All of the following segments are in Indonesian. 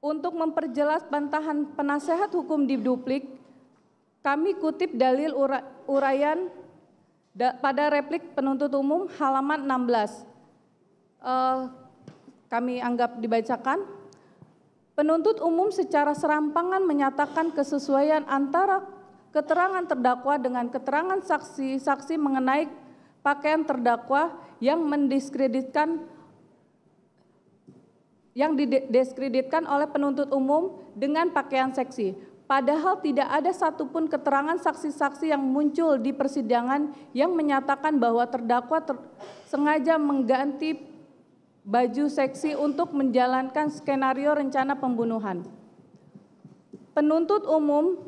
Untuk memperjelas bantahan penasehat hukum di duplik, kami kutip dalil ura, uraian pada replik penuntut umum halaman 16. Uh, eh, kami anggap dibacakan. Penuntut umum secara serampangan menyatakan kesesuaian antara keterangan terdakwa dengan keterangan saksi-saksi mengenai pakaian terdakwa yang mendiskreditkan yang dideskreditkan oleh penuntut umum dengan pakaian seksi. Padahal tidak ada satupun keterangan saksi-saksi yang muncul di persidangan yang menyatakan bahwa terdakwa ter sengaja mengganti baju seksi untuk menjalankan skenario rencana pembunuhan. Penuntut umum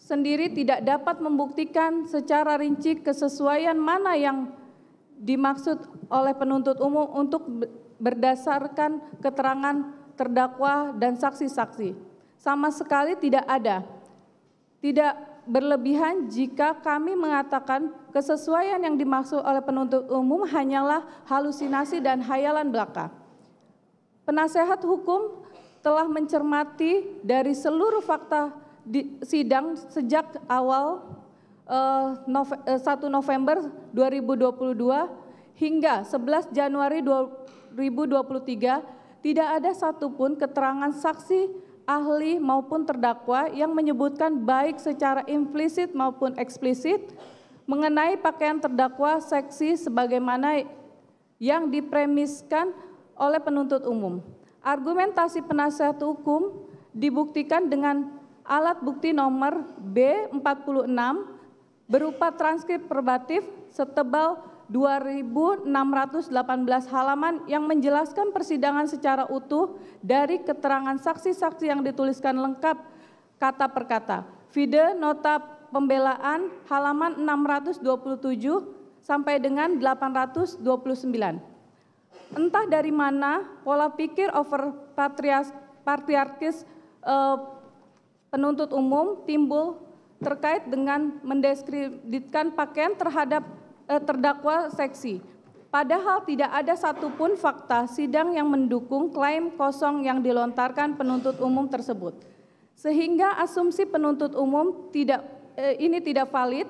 sendiri tidak dapat membuktikan secara rinci kesesuaian mana yang dimaksud oleh penuntut umum untuk berdasarkan keterangan terdakwa dan saksi-saksi. Sama sekali tidak ada. Tidak berlebihan jika kami mengatakan kesesuaian yang dimaksud oleh penuntut umum hanyalah halusinasi dan hayalan belaka. Penasehat hukum telah mencermati dari seluruh fakta di sidang sejak awal eh, nove, eh, 1 November 2022 hingga 11 Januari 2022 2023 tidak ada satupun keterangan saksi, ahli maupun terdakwa yang menyebutkan baik secara implisit maupun eksplisit mengenai pakaian terdakwa seksi sebagaimana yang dipremiskan oleh penuntut umum. Argumentasi penasihat hukum dibuktikan dengan alat bukti nomor B46 berupa transkrip probatif setebal 2618 halaman yang menjelaskan persidangan secara utuh dari keterangan saksi-saksi yang dituliskan lengkap kata per kata. Vide nota pembelaan halaman 627 sampai dengan 829. Entah dari mana pola pikir over patrias, patriarkis eh, penuntut umum timbul terkait dengan mendiskreditkan pakaian terhadap eh, terdakwa seksi. Padahal tidak ada satupun fakta sidang yang mendukung klaim kosong yang dilontarkan penuntut umum tersebut. Sehingga asumsi penuntut umum tidak eh, ini tidak valid,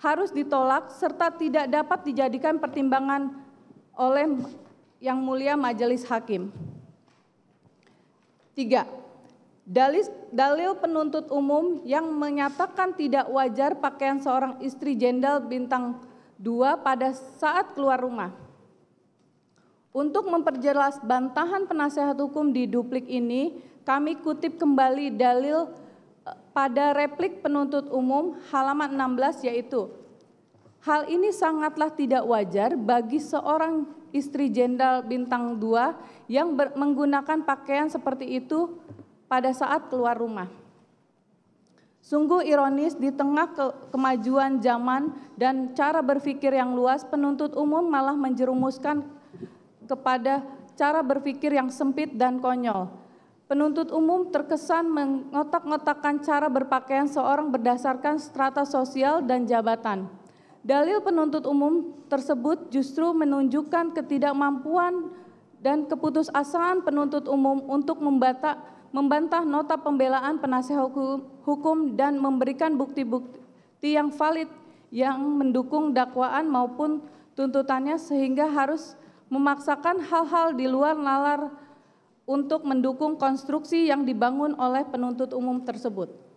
harus ditolak serta tidak dapat dijadikan pertimbangan oleh yang mulia majelis hakim. Tiga, Dalil, dalil penuntut umum yang menyatakan tidak wajar pakaian seorang istri jenderal bintang Dua, pada saat keluar rumah. Untuk memperjelas bantahan penasehat hukum di duplik ini, kami kutip kembali dalil eh, pada replik penuntut umum halaman 16 yaitu Hal ini sangatlah tidak wajar bagi seorang istri jenderal bintang 2 yang menggunakan pakaian seperti itu pada saat keluar rumah. Sungguh ironis di tengah ke kemajuan zaman dan cara berpikir yang luas, penuntut umum malah menjerumuskan kepada cara berpikir yang sempit dan konyol. Penuntut umum terkesan mengotak ngotakkan cara berpakaian seorang berdasarkan strata sosial dan jabatan. Dalil penuntut umum tersebut justru menunjukkan ketidakmampuan dan keputusasaan penuntut umum untuk membatak membantah nota pembelaan penasehat hukum dan memberikan bukti-bukti yang valid yang mendukung dakwaan maupun tuntutannya sehingga harus memaksakan hal-hal di luar nalar untuk mendukung konstruksi yang dibangun oleh penuntut umum tersebut.